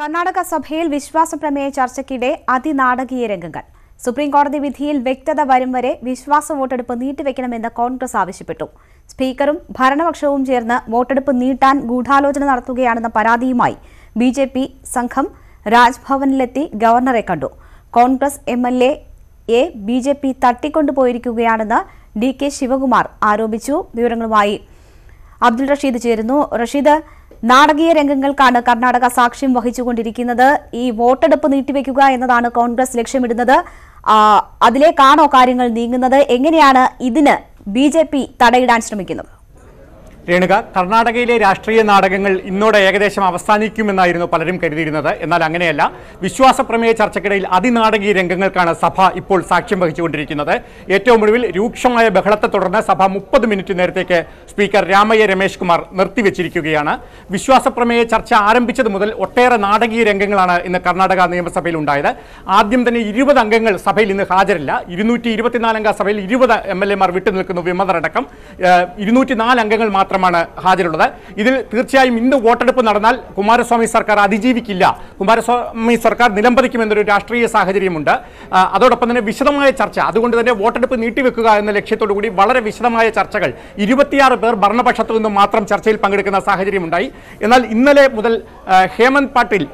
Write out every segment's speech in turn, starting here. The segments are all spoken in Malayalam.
കർണാടക സഭയിൽ വിശ്വാസ പ്രമേയ ചർച്ചയ്ക്കിടെ അതിനാടകീയ രംഗങ്ങൾ സുപ്രീം കോടതി വിധിയിൽ വ്യക്തത വരും വരെ വിശ്വാസ വോട്ടെടുപ്പ് നീട്ടിവെക്കണമെന്ന് കോൺഗ്രസ് ആവശ്യപ്പെട്ടു സ്പീക്കറും ഭരണപക്ഷവും ചേർന്ന് വോട്ടെടുപ്പ് നീട്ടാൻ ഗൂഢാലോചന നടത്തുകയാണെന്ന പരാതിയുമായി ബി ജെ പി സംഘം രാജ്ഭവനിലെത്തി ഗവർണറെ കണ്ടു കോൺഗ്രസ് എം എൽ എ എ ബി ജെ പി തട്ടിക്കൊണ്ടുപോയിരിക്കുകയാണെന്ന് ഡി കെ ശിവകുമാർ ആരോപിച്ചു വിവരങ്ങളുമായി അബ്ദുൾ റഷീദ് ചേരുന്നു റഷീദ് നാടകീയ രംഗങ്ങൾക്കാണ് കർണാടക സാക്ഷ്യം വഹിച്ചുകൊണ്ടിരിക്കുന്നത് ഈ വോട്ടെടുപ്പ് നീട്ടിവെക്കുക എന്നതാണ് കോൺഗ്രസ് ലക്ഷ്യമിടുന്നത് അതിലേക്കാണോ കാര്യങ്ങൾ നീങ്ങുന്നത് എങ്ങനെയാണ് ഇതിന് ബി തടയിടാൻ ശ്രമിക്കുന്നത് രേണുക കർണാടകയിലെ രാഷ്ട്രീയ നാടകങ്ങൾ ഇന്നോടെ ഏകദേശം അവസാനിക്കുമെന്നായിരുന്നു പലരും കരുതിയിരുന്നത് എന്നാൽ അങ്ങനെയല്ല വിശ്വാസ പ്രമേയ ചർച്ചയ്ക്കിടയിൽ അതിനാടകീയ രംഗങ്ങൾക്കാണ് സഭ ഇപ്പോൾ സാക്ഷ്യം വഹിച്ചുകൊണ്ടിരിക്കുന്നത് ഏറ്റവും ഒടുവിൽ രൂക്ഷമായ ബഹളത്തെ തുടർന്ന് സഭ മുപ്പത് മിനിറ്റ് നേരത്തേക്ക് സ്പീക്കർ രാമയ്യ രമേശ് കുമാർ നിർത്തിവെച്ചിരിക്കുകയാണ് വിശ്വാസ പ്രമേയ ചർച്ച ആരംഭിച്ചത് മുതൽ ഒട്ടേറെ നാടകീയ രംഗങ്ങളാണ് ഇന്ന് കർണാടക നിയമസഭയിൽ ഉണ്ടായത് ആദ്യം തന്നെ ഇരുപത് അംഗങ്ങൾ സഭയിൽ ഇന്ന് ഹാജരില്ല ഇരുന്നൂറ്റി ഇരുപത്തിനാലംഗ സഭയിൽ ഇരുപത് എം എൽ എമാർ വിട്ടുനിൽക്കുന്നു വിമതരടക്കം ഇരുന്നൂറ്റി നാല് അംഗങ്ങൾ മാത്രം മാത്രമാണ് ഹാജരുള്ളത് ഇതിൽ തീർച്ചയായും ഇന്ന് വോട്ടെടുപ്പ് നടന്നാൽ കുമാരസ്വാമി സർക്കാർ അതിജീവിക്കില്ല കുമാരസ്വാമി സർക്കാർ നിലംപതിക്കുമെന്നൊരു രാഷ്ട്രീയ സാഹചര്യമുണ്ട് അതോടൊപ്പം തന്നെ വിശദമായ ചർച്ച അതുകൊണ്ട് തന്നെ വോട്ടെടുപ്പ് നീട്ടിവെക്കുക എന്ന ലക്ഷ്യത്തോടു കൂടി വളരെ വിശദമായ ചർച്ചകൾ ഇരുപത്തിയാറ് പേർ ഭരണപക്ഷത്തു നിന്നും മാത്രം ചർച്ചയിൽ പങ്കെടുക്കുന്ന സാഹചര്യമുണ്ടായി എന്നാൽ ഇന്നലെ മുതൽ ഹേമന്ത് പാട്ടിൽ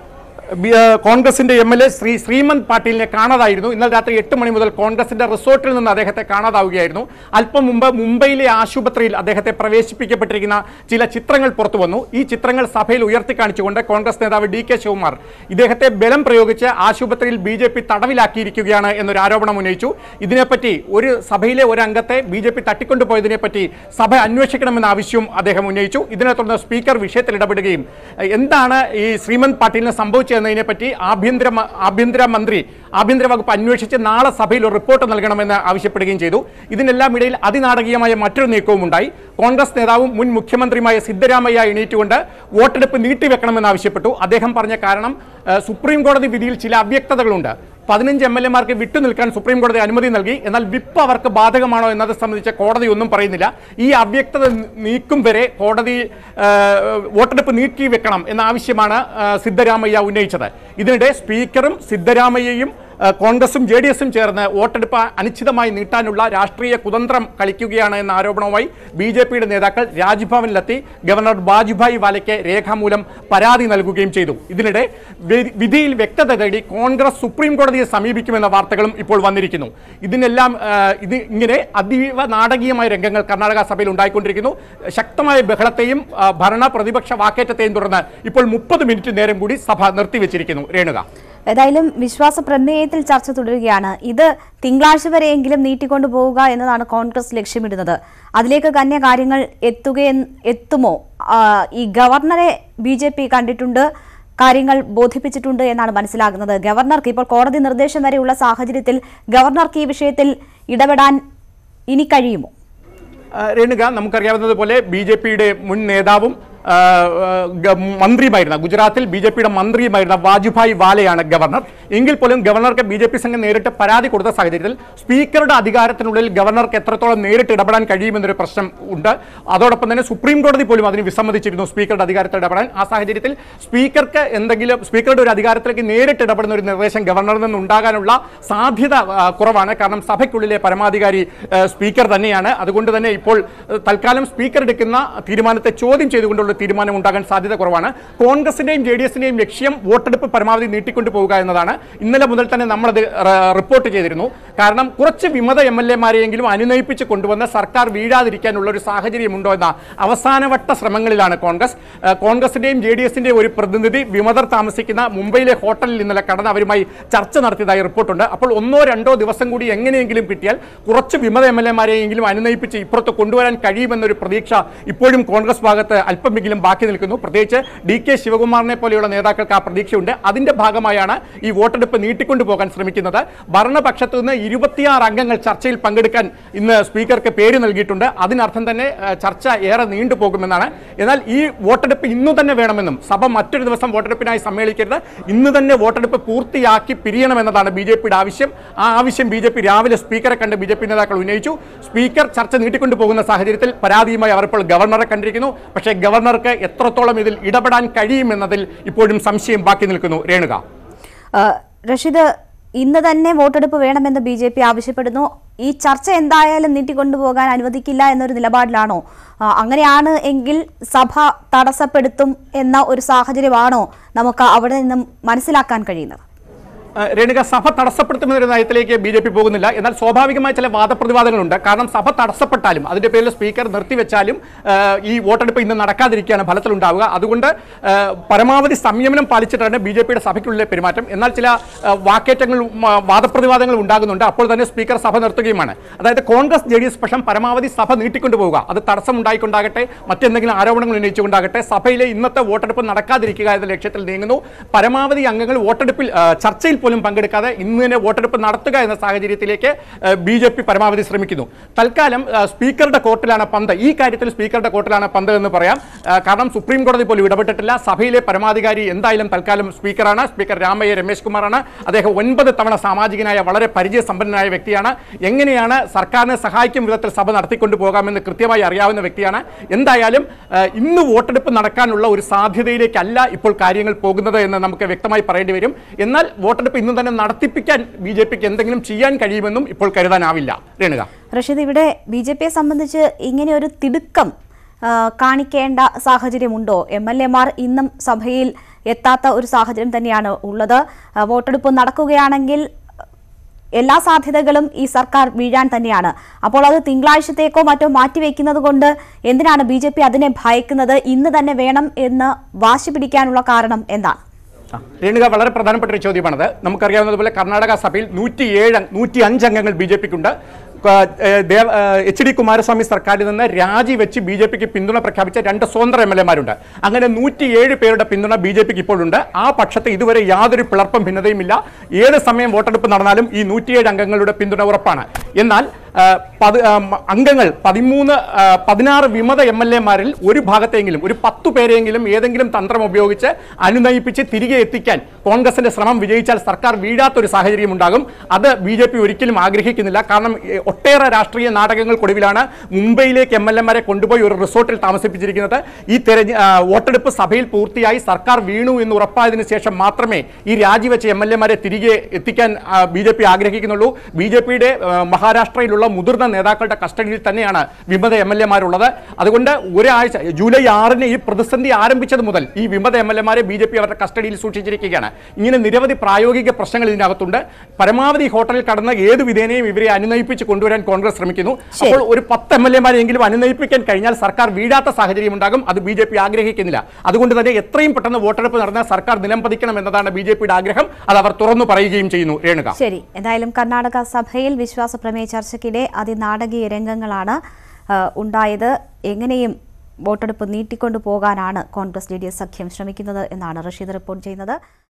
കോൺഗ്രസിന്റെ M L A Shri Shrimant പാട്ടീലിനെ കാണാതായിരുന്നു ഇന്നലെ രാത്രി എട്ട് മണി മുതൽ കോൺഗ്രസിന്റെ റിസോർട്ടിൽ നിന്ന് അദ്ദേഹത്തെ കാണാതാവുകയായിരുന്നു അല്പം മുമ്പ് മുംബൈയിലെ ആശുപത്രിയിൽ അദ്ദേഹത്തെ പ്രവേശിപ്പിക്കപ്പെട്ടിരിക്കുന്ന ചില ചിത്രങ്ങൾ പുറത്തു വന്നു ഈ ചിത്രങ്ങൾ സഭയിൽ ഉയർത്തിക്കാണിച്ചുകൊണ്ട് കോൺഗ്രസ് നേതാവ് ഡി കെ ശിവകുമാർ ഇദ്ദേഹത്തെ ബലം പ്രയോഗിച്ച് ആശുപത്രിയിൽ ബി ജെ പി തടവിലാക്കിയിരിക്കുകയാണ് എന്നൊരു ആരോപണം ഉന്നയിച്ചു ഇതിനെപ്പറ്റി ഒരു സഭയിലെ ഒരു അംഗത്തെ ബി ജെ പി തട്ടിക്കൊണ്ടുപോയതിനെപ്പറ്റി സഭ അന്വേഷിക്കണമെന്ന ആവശ്യം അദ്ദേഹം ഉന്നയിച്ചു ഇതിനെ തുടർന്ന് സ്പീക്കർ വിഷയത്തിൽ ഇടപെടുകയും എന്താണ് ഈ ശ്രീമന്ത് പാട്ടീലിന് സംഭവിച്ചത് എന്നതിനെ പറ്റി ആഭ്യന്തര ആഭ്യന്തരമന്ത്രി ആഭ്യന്തര വകുപ്പ് അന്വേഷിച്ച് നാളെ സഭയിൽ ഒരു റിപ്പോർട്ട് നൽകണമെന്ന് ആവശ്യപ്പെടുകയും ചെയ്തു ഇതിനെല്ലാം ഇടയിൽ അതിനാടകീയമായ മറ്റൊരു നീക്കവും ഉണ്ടായി കോൺഗ്രസ് നേതാവും മുൻ മുഖ്യമന്ത്രിയുമായ സിദ്ധരാമയ്യ എണീറ്റുകൊണ്ട് വോട്ടെടുപ്പ് നീട്ടിവെക്കണമെന്ന് ആവശ്യപ്പെട്ടു അദ്ദേഹം പറഞ്ഞ കാരണം സുപ്രീം കോടതി വിധിയിൽ ചില അവ്യക്തതകളുണ്ട് പതിനഞ്ച് എം എൽ എമാർക്ക് വിട്ടുനിൽക്കാൻ സുപ്രീം കോടതി അനുമതി നൽകി എന്നാൽ വിപ്പ് അവർക്ക് ബാധകമാണോ എന്നത് സംബന്ധിച്ച് കോടതി ഒന്നും പറയുന്നില്ല ഈ അവ്യക്തത നീക്കും വരെ കോടതി വോട്ടെടുപ്പ് നീക്കി വെക്കണം എന്ന ആവശ്യമാണ് സിദ്ധരാമയ്യ ഉന്നയിച്ചത് ഇതിനിടെ സ്പീക്കറും സിദ്ധരാമയ്യയും കോൺഗ്രസും ജെ ഡി എസും ചേർന്ന് വോട്ടെടുപ്പ് അനിശ്ചിതമായി നീട്ടാനുള്ള രാഷ്ട്രീയ കുതന്ത്രം കളിക്കുകയാണ് എന്ന ആരോപണവുമായി ബി ജെ പിയുടെ നേതാക്കൾ രാജ്ഭവനിലെത്തി ഗവർണർ വാജുഭായ് വാലയ്ക്ക് രേഖാമൂലം പരാതി നൽകുകയും ചെയ്തു ഇതിനിടെ വിധിയിൽ വ്യക്തത തേടി കോൺഗ്രസ് സുപ്രീം കോടതിയെ സമീപിക്കുമെന്ന വാർത്തകളും ഇപ്പോൾ വന്നിരിക്കുന്നു ഇതിനെല്ലാം ഇത് ഇങ്ങനെ അതീവ നാടകീയമായ രംഗങ്ങൾ കർണാടക സഭയിൽ ഉണ്ടായിക്കൊണ്ടിരിക്കുന്നു ശക്തമായ ബഹളത്തെയും ഭരണ പ്രതിപക്ഷ വാക്കേറ്റത്തെയും തുടർന്ന് ഇപ്പോൾ മുപ്പത് മിനിറ്റ് നേരം കൂടി സഭ നിർത്തിവെച്ചിരിക്കുന്നു രേണുക ഏതായാലും വിശ്വാസ പ്രമേയത്തിൽ ചർച്ച തുടരുകയാണ് ഇത് തിങ്കളാഴ്ച വരെയെങ്കിലും നീട്ടിക്കൊണ്ടു പോവുക എന്നതാണ് കോൺഗ്രസ് ലക്ഷ്യമിടുന്നത് അതിലേക്ക് തന്നെ കാര്യങ്ങൾ എത്തുക എത്തുമോ ഈ ഗവർണറെ ബി ജെ പി കണ്ടിട്ടുണ്ട് കാര്യങ്ങൾ ബോധിപ്പിച്ചിട്ടുണ്ട് എന്നാണ് മനസ്സിലാകുന്നത് ഗവർണർക്ക് ഇപ്പോൾ കോടതി നിർദ്ദേശം വരെയുള്ള സാഹചര്യത്തിൽ ഗവർണർക്ക് ഈ വിഷയത്തിൽ ഇടപെടാൻ ഇനി കഴിയുമോ രേണുക പോലെ ബി ജെ പിയുടെ മുൻ നേതാവും മന്ത്രിയുമായിരുന്ന ഗുജറാത്തിൽ ബി ജെ പിയുടെ മന്ത്രിയുമായിരുന്ന വാജുഭായ് വാലയാണ് ഗവർണർ എങ്കിൽ പോലും ഗവർണർക്ക് ബി ജെ പി സംഘം നേരിട്ട് പരാതി കൊടുത്ത സാഹചര്യത്തിൽ സ്പീക്കറുടെ അധികാരത്തിനുള്ളിൽ ഗവർണർക്ക് എത്രത്തോളം നേരിട്ട് ഇടപെടാൻ കഴിയുമെന്നൊരു പ്രശ്നം ഉണ്ട് അതോടൊപ്പം തന്നെ സുപ്രീം കോടതി പോലും അതിന് വിസമ്മതിച്ചിരുന്നു സ്പീക്കറുടെ അധികാരത്തിൽ ഇടപെടാൻ ആ സാഹചര്യത്തിൽ സ്പീക്കർക്ക് എന്തെങ്കിലും സ്പീക്കറുടെ ഒരു അധികാരത്തിലേക്ക് നേരിട്ട് ഇടപെടുന്ന ഒരു നിർദ്ദേശം ഗവർണറിൽ നിന്ന് ഉണ്ടാകാനുള്ള സാധ്യത കുറവാണ് കാരണം സഭയ്ക്കുള്ളിലെ പരമാധികാരി സ്പീക്കർ തന്നെയാണ് അതുകൊണ്ട് തന്നെ ഇപ്പോൾ തൽക്കാലം സ്പീക്കർ എടുക്കുന്ന തീരുമാനത്തെ ചോദ്യം ചെയ്തുകൊണ്ടുള്ള തീരുമാനം ഉണ്ടാകാൻ സാധ്യത കുറവാണ് കോൺഗ്രസിന്റെയും ജെ ഡി എസിന്റെയും ലക്ഷ്യം വോട്ടെടുപ്പ് പരമാവധി നീട്ടിക്കൊണ്ടു പോകുക എന്നതാണ് ഇന്നലെ മുതൽ തന്നെ നമ്മളത് റിപ്പോർട്ട് ചെയ്തിരുന്നു കാരണം കുറച്ച് വിമത എം എൽ എമാരെയെങ്കിലും അനുനയിപ്പിച്ച് കൊണ്ടുവന്ന സർക്കാർ വീഴാതിരിക്കാനുള്ള ഒരു സാഹചര്യമുണ്ടോ എന്ന അവസാനവട്ട ശ്രമങ്ങളിലാണ് കോൺഗ്രസ് കോൺഗ്രസിന്റെയും ജെ ഡി എസിന്റെയും ഒരു പ്രതിനിധി വിമതർ താമസിക്കുന്ന മുംബൈയിലെ ഹോട്ടലിൽ ഇന്നലെ കടന്ന് അവരുമായി ചർച്ച നടത്തിയതായി റിപ്പോർട്ടുണ്ട് അപ്പോൾ ഒന്നോ രണ്ടോ ദിവസം കൂടി എങ്ങനെയെങ്കിലും കിട്ടിയാൽ കുറച്ച് വിമത എം എൽ എമാരെയെങ്കിലും അനുനയിപ്പിച്ച് ഇപ്പുറത്ത് കൊണ്ടുവരാൻ കഴിയുമെന്നൊരു പ്രതീക്ഷ ഇപ്പോഴും കോൺഗ്രസ് ഭാഗത്ത് അല്പമെങ്കിലും ബാക്കി നിൽക്കുന്നു പ്രത്യേകിച്ച് ഡി കെ ശിവകുമാറിനെ പോലെയുള്ള നേതാക്കൾക്ക് ആ പ്രതീക്ഷയുണ്ട് അതിന്റെ ഭാഗമായാണ് ഈ വോട്ടെടുപ്പ് നീട്ടിക്കൊണ്ടുപോകാൻ ശ്രമിക്കുന്നത് ഭരണപക്ഷത്തു നിന്ന് ഇരുപത്തിയാറ് അംഗങ്ങൾ ചർച്ചയിൽ പങ്കെടുക്കാൻ ഇന്ന് സ്പീക്കർക്ക് പേര് നൽകിയിട്ടുണ്ട് അതിനർത്ഥം തന്നെ ചർച്ച ഏറെ നീണ്ടുപോകുമെന്നാണ് എന്നാൽ ഈ വോട്ടെടുപ്പ് ഇന്നു തന്നെ വേണമെന്നും സഭ മറ്റൊരു ദിവസം വോട്ടെടുപ്പിനായി സമ്മേളിക്കരുത് ഇന്ന് തന്നെ വോട്ടെടുപ്പ് പൂർത്തിയാക്കി പിരിയണമെന്നതാണ് ബി ജെ പിയുടെ ആവശ്യം ആ ആവശ്യം ബി ജെ പി രാവിലെ സ്പീക്കറെ കണ്ട് ബി ജെ പി നേതാക്കൾ ഉന്നയിച്ചു സ്പീക്കർ ചർച്ച നീട്ടിക്കൊണ്ടു പോകുന്ന സാഹചര്യത്തിൽ പരാതിയുമായി അവർ ഇപ്പോൾ ഗവർണറെ കണ്ടിരിക്കുന്നു പക്ഷേ ഗവർണർക്ക് എത്രത്തോളം ഇതിൽ ഇടപെടാൻ കഴിയുമെന്നതിൽ ഇപ്പോഴും സംശയം ബാക്കി നിൽക്കുന്നു രേണുക റഷീദ് ഇന്ന് തന്നെ വോട്ടെടുപ്പ് വേണമെന്ന് ബി ജെ പി ആവശ്യപ്പെടുന്നു ഈ ചർച്ച എന്തായാലും നീട്ടിക്കൊണ്ടുപോകാൻ അനുവദിക്കില്ല എന്നൊരു നിലപാടിലാണോ അങ്ങനെയാണ് എങ്കിൽ സഭ തടസ്സപ്പെടുത്തും എന്ന ഒരു സാഹചര്യമാണോ നമുക്ക് അവിടെ നിന്നും മനസ്സിലാക്കാൻ കഴിയുന്നത് രേണുക സഭ തടസ്സപ്പെടുത്തുമെന്നൊരു നയത്തിലേക്ക് ബി ജെ പി പോകുന്നില്ല എന്നാൽ സ്വാഭാവികമായ ചില വാദപ്രതിവാദങ്ങളുണ്ട് കാരണം സഭ തടസ്സപ്പെട്ടാലും അതിന്റെ പേരിൽ സ്പീക്കർ നിർത്തിവെച്ചാലും ഈ വോട്ടെടുപ്പ് ഇന്ന് നടക്കാതിരിക്കുകയാണ് ഫലത്തിലുണ്ടാവുക അതുകൊണ്ട് പരമാവധി സംയമനം പാലിച്ചിട്ടാണ് ബി ജെ പിയുടെ സഭയ്ക്കുള്ളിലെ പെരുമാറ്റം എന്നാൽ ചില വാക്കേറ്റങ്ങൾ വാദപ്രതിവാദങ്ങൾ ഉണ്ടാകുന്നുണ്ട് അപ്പോൾ തന്നെ സ്പീക്കർ സഭ നിർത്തുകയുമാണ് അതായത് കോൺഗ്രസ് ജെ ഡി എസ് പക്ഷം പരമാവധി സഭ നീട്ടിക്കൊണ്ടുപോവുക അത് തടസ്സം ഉണ്ടായിക്കൊണ്ടാകട്ടെ മറ്റെന്തെങ്കിലും ആരോപണങ്ങൾ ഉന്നയിച്ചുകൊണ്ടാകട്ടെ സഭയിലെ ഇന്നത്തെ വോട്ടെടുപ്പ് നടക്കാതിരിക്കുക എന്ന ലക്ഷ്യത്തിൽ നീങ്ങുന്നു പരമാവധി അംഗങ്ങൾ വോട്ടെടുപ്പിൽ ചർച്ചയിൽ പോലും പങ്കെടുക്കാതെ ഇന്ന് തന്നെ വോട്ടെടുപ്പ് നടത്തുക എന്ന സാഹചര്യത്തിലേക്ക് ബി ജെ പി പരമാവധി ശ്രമിക്കുന്നു തൽക്കാലം സ്പീക്കറുടെ കോർട്ടിലാണ് പന്ത് ഈ കാര്യത്തിൽ സ്പീക്കറുടെ കോർട്ടിലാണ് പന്ത് എന്ന് പറയാം കാരണം സുപ്രീം കോടതി പോലും ഇടപെട്ടിട്ടില്ല സഭയിലെ പരമാധികാരി എന്തായാലും തൽക്കാലം സ്പീക്കറാണ് സ്പീക്കർ രാമയ്യ രമേശ് കുമാറാണ് അദ്ദേഹം ഒൻപത് തവണ സാമാജികനായ വളരെ പരിചയസമ്പന്നനായ വ്യക്തിയാണ് എങ്ങനെയാണ് സർക്കാരിനെ സഹായിക്കും വിധത്തിൽ സഭ നടത്തിക്കൊണ്ടു പോകാമെന്ന് കൃത്യമായി അറിയാവുന്ന വ്യക്തിയാണ് എന്തായാലും ഇന്ന് വോട്ടെടുപ്പ് നടക്കാനുള്ള ഒരു സാധ്യതയിലേക്കല്ല ഇപ്പോൾ കാര്യങ്ങൾ പോകുന്നത് എന്ന് നമുക്ക് വ്യക്തമായി പറയേണ്ടി വരും എന്നാൽ വോട്ടെടുപ്പ് ഇന്നും ഇന്ന് തന്നെ നടത്തിപ്പിക്കാൻ ബി ജെ പിക്ക് എന്തെങ്കിലും ചെയ്യാൻ കഴിയുമെന്നും ഇപ്പോൾ കരുതാനാവില്ല രേണുക റഷീദ് ഇവിടെ ബി ജെ പിയെ സംബന്ധിച്ച് ഇങ്ങനെ ഒരു തിടുക്കം കാണിക്കേണ്ട സാഹചര്യമുണ്ടോ എം എൽ എമാർ ഇന്നും സഭയിൽ എത്താത്ത ഒരു സാഹചര്യം തന്നെയാണ് ഉള്ളത് വോട്ടെടുപ്പ് നടക്കുകയാണെങ്കിൽ എല്ലാ സാധ്യതകളും ഈ സർക്കാർ വീഴാൻ തന്നെയാണ് അപ്പോൾ അത് തിങ്കളാഴ്ചത്തേക്കോ മറ്റോ മാറ്റിവെക്കുന്നത് കൊണ്ട് എന്തിനാണ് ബി അതിനെ ഭയക്കുന്നത് ഇന്ന് തന്നെ വേണം എന്ന് വാശി പിടിക്കാനുള്ള കാരണം എന്താണ് രേണുക വളരെ പ്രധാനപ്പെട്ട ഒരു ചോദ്യമാണത് നമുക്കറിയാവുന്നതുപോലെ കർണാടക സഭയിൽ ഏഴ് നൂറ്റി അഞ്ച് അംഗങ്ങൾ ബി ജെ പിക്കുണ്ട് എച്ച് ഡി കുമാരസ്വാമി സർക്കാരിൽ നിന്ന് രാജിവെച്ച് ബി ജെ പിക്ക് പിന്തുണ പ്രഖ്യാപിച്ച രണ്ട് സ്വതന്ത്ര എം എൽ എമാരുണ്ട് അങ്ങനെ നൂറ്റിയേഴ് പേരുടെ പിന്തുണ ബി ജെ പിക്ക് ഇപ്പോഴുണ്ട് ആ പക്ഷത്തെ ഇതുവരെ യാതൊരു പിളർപ്പും ഭിന്നതയുമില്ല ഏത് സമയം വോട്ടെടുപ്പ് നടന്നാലും ഈ നൂറ്റിയേഴ് അംഗങ്ങളുടെ പിന്തുണ ഉറപ്പാണ് എന്നാൽ അംഗങ്ങൾ പതിമൂന്ന് പതിനാറ് വിമത എം എൽ എമാരിൽ ഒരു ഭാഗത്തെങ്കിലും ഒരു പത്തു പേരെങ്കിലും ഏതെങ്കിലും തന്ത്രം ഉപയോഗിച്ച് അനുനയിപ്പിച്ച് തിരികെ എത്തിക്കാൻ കോൺഗ്രസിന്റെ ശ്രമം വിജയിച്ചാൽ സർക്കാർ വീഴാത്തൊരു സാഹചര്യം ഉണ്ടാകും അത് ബി ജെ പി ഒരിക്കലും ആഗ്രഹിക്കുന്നില്ല കാരണം ഒട്ടേറെ രാഷ്ട്രീയ നാടകങ്ങൾക്കൊടുവിലാണ് മുംബൈയിലേക്ക് എം എൽ എമാരെ കൊണ്ടുപോയി ഒരു റിസോർട്ടിൽ താമസിപ്പിച്ചിരിക്കുന്നത് ഈ തെരഞ്ഞ വോട്ടെടുപ്പ് സഭയിൽ പൂർത്തിയായി സർക്കാർ വീണു എന്ന് ഉറപ്പായതിനു ശേഷം മാത്രമേ ഈ രാജിവെച്ച എം എൽ എമാരെ തിരികെ എത്തിക്കാൻ ബി ജെ പി ആഗ്രഹിക്കുന്നുള്ളൂ ബി ജെ പിയുടെ മഹാരാഷ്ട്രയിലുള്ള ഉൾപ്പെടെയുള്ള മുതിർന്ന നേതാക്കളുടെ കസ്റ്റഡിയിൽ തന്നെയാണ് വിമത എം എൽ എമാരുള്ളത് അതുകൊണ്ട് ഒരാഴ്ച ജൂലൈ ആറിന് ഈ പ്രതിസന്ധി ആരംഭിച്ചത് മുതൽ ഈ വിമത എം എൽ എമാരെ ബി ജെ പി അവരുടെ കസ്റ്റഡിയിൽ സൂക്ഷിച്ചിരിക്കുകയാണ് ഇങ്ങനെ നിരവധി പ്രായോഗിക പ്രശ്നങ്ങൾ ഇതിനകത്തുണ്ട് പരമാവധി ഹോട്ടലിൽ കടന്ന് ഏത് വിധേനയും ഇവരെ അനുനയിപ്പിച്ച് കൊണ്ടുവരാൻ കോൺഗ്രസ് ശ്രമിക്കുന്നു അപ്പോൾ ഒരു പത്ത് എം എൽ എമാരെങ്കിലും അനുനയിപ്പിക്കാൻ കഴിഞ്ഞാൽ സർക്കാർ വീഴാത്ത സാഹചര്യം ഉണ്ടാകും അത് ബി ജെ പി ആഗ്രഹിക്കുന്നില്ല അതുകൊണ്ട് തന്നെ എത്രയും പെട്ടെന്ന് വോട്ടെടുപ്പ് നടന്നാൽ സർക്കാർ നിലംപതിക്കണം എന്നതാണ് ബി ജെ പിയുടെ ആഗ്രഹം അത് അവർ തുറന്നു പറയുകയും ചെയ്യുന്നു രേണുക ശരി എന്തായാലും കർണാടക സഭയിൽ വിശ്വാസ പ്രമേയ ചർച്ചയ്ക്ക് വോട്ടെടുപ്പിനിടെ അതിനാടകീയ രംഗങ്ങളാണ് ഉണ്ടായത് എങ്ങനെയും വോട്ടെടുപ്പ് നീട്ടിക്കൊണ്ടു പോകാനാണ് കോൺഗ്രസ് ജെ സഖ്യം ശ്രമിക്കുന്നത് എന്നാണ് റഷീദ് റിപ്പോർട്ട് ചെയ്യുന്നത്